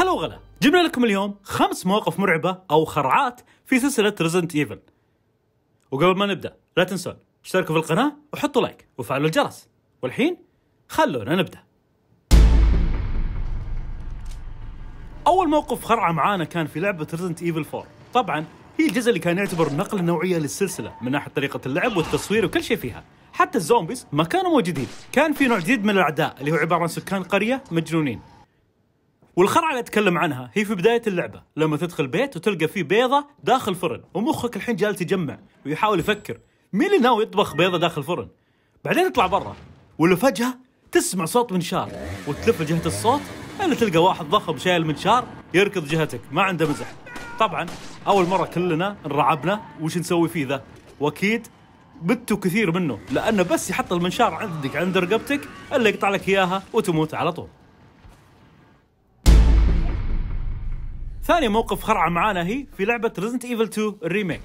هلا وغلا جبنا لكم اليوم خمس مواقف مرعبة أو خرعات في سلسلة ريزنت إيفل وقبل ما نبدأ لا تنسون اشتركوا في القناة وحطوا لايك وفعلوا الجرس والحين خلونا نبدأ أول موقف خرعة معانا كان في لعبة ريزنت إيفل 4 طبعا هي الجزء اللي كان يعتبر نقل نوعية للسلسلة من ناحية طريقة اللعب والتصوير وكل شيء فيها حتى الزومبيز ما كانوا موجودين كان في نوع جديد من الأعداء اللي هو عبارة عن سكان قرية مجنونين والخرعة اللي اتكلم عنها هي في بداية اللعبة لما تدخل بيت وتلقى فيه بيضة داخل فرن ومخك الحين جالس يجمع ويحاول يفكر مين اللي ناوي يطبخ بيضة داخل فرن بعدين اطلع برا ولا فجأة تسمع صوت منشار وتلف جهة الصوت الا تلقى واحد ضخم شايل منشار يركض جهتك ما عنده مزح طبعا اول مرة كلنا انرعبنا وش نسوي فيه ذا واكيد بتوا كثير منه لانه بس يحط المنشار عندك عند رقبتك الا يقطع لك اياها وتموت على طول ثاني موقف خرعة معانا هي في لعبة ريزنت ايفل 2 الريميك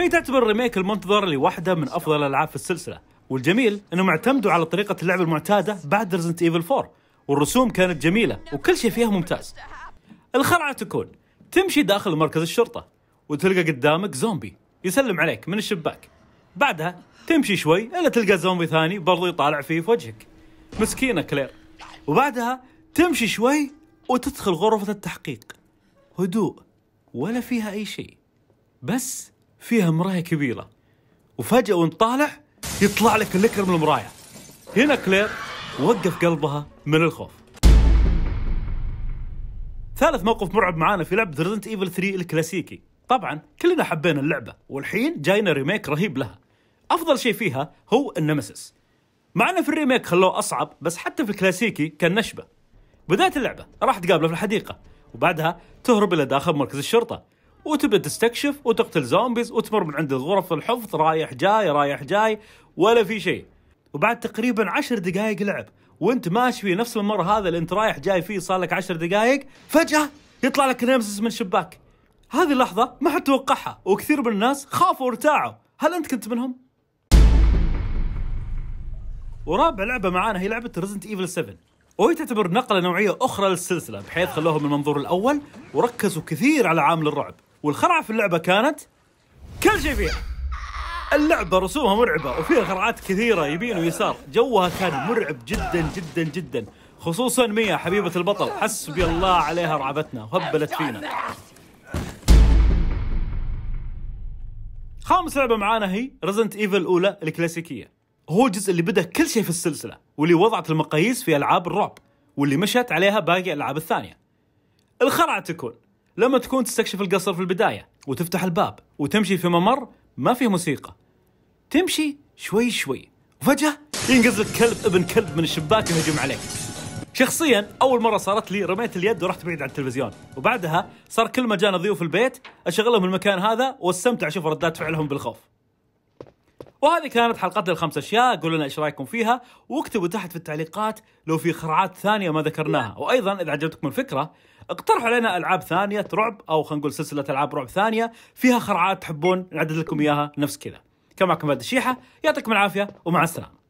هي تعتبر الريميك المنتظر لواحدة من أفضل الالعاب في السلسلة والجميل انهم اعتمدوا على طريقة اللعب المعتادة بعد ريزنت ايفل 4 والرسوم كانت جميلة وكل شيء فيها ممتاز الخرعة تكون تمشي داخل مركز الشرطة وتلقى قدامك زومبي يسلم عليك من الشباك بعدها تمشي شوي الا تلقى زومبي ثاني برضو يطالع فيه في وجهك مسكينة كلير وبعدها تمشي شوي وتدخل غرفة التحقيق هدوء ولا فيها أي شيء بس فيها مراية كبيرة وفجأة وانت طالع يطلع لك اللكر من المراية هنا كلير وقف قلبها من الخوف ثالث موقف مرعب معانا في لعبة ريزنت ايفل 3 الكلاسيكي طبعا كلنا حبينا اللعبة والحين جاينا ريميك رهيب لها افضل شيء فيها هو النمسس مع انه في الريميك خلوه اصعب بس حتى في الكلاسيكي كان نشبه بداية اللعبة راح تقابله في الحديقة وبعدها تهرب الى داخل مركز الشرطه وتبدا تستكشف وتقتل زومبيز وتمر من عند الغرف الحفظ رايح جاي رايح جاي ولا في شيء وبعد تقريبا عشر دقائق لعب وانت ماشي في نفس الممر هذا اللي انت رايح جاي فيه صار لك عشر دقائق فجاه يطلع لك نمسس من شباك هذه اللحظه ما حد توقعها وكثير من الناس خافوا وارتاعوا هل انت كنت منهم ورابع لعبه معانا هي لعبه ريزنت ايفل 7 وهي تعتبر نقله نوعيه اخرى للسلسله بحيث خلوها من المنظور الاول وركزوا كثير على عامل الرعب والخرعه في اللعبه كانت كل شيء فيها اللعبة رسومها مرعبة وفيها خرعات كثيرة يمين ويسار جوها كان مرعب جدا جدا جدا خصوصا ميا حبيبة البطل حسبي الله عليها رعبتنا وهبلت فينا خامس لعبة معانا هي ريزنت ايفل الاولى الكلاسيكية هو الجزء اللي بدا كل شيء في السلسله واللي وضعت المقاييس في العاب الرعب واللي مشت عليها باقي الالعاب الثانيه. الخرعه تكون لما تكون تستكشف القصر في البدايه وتفتح الباب وتمشي في ممر ما فيه موسيقى. تمشي شوي شوي وفجاه ينقز لك كلب ابن كلب من الشباك يهجم عليك. شخصيا اول مره صارت لي رميت اليد ورحت بعيد عن التلفزيون وبعدها صار كل ما جانا ضيوف البيت اشغلهم المكان هذا واستمتع اشوف ردات فعلهم بالخوف وهذه كانت حلقتنا الخمس اشياء قولوا لنا ايش رايكم فيها واكتبوا تحت في التعليقات لو في خرعات ثانيه ما ذكرناها وايضا اذا عجبتكم الفكره اقترحوا علينا العاب ثانيه رعب او خلينا نقول سلسله العاب رعب ثانيه فيها خرعات تحبون نعدد لكم اياها نفس كذا كما معكم فهد الشيحه يعطيكم العافيه ومع السلامه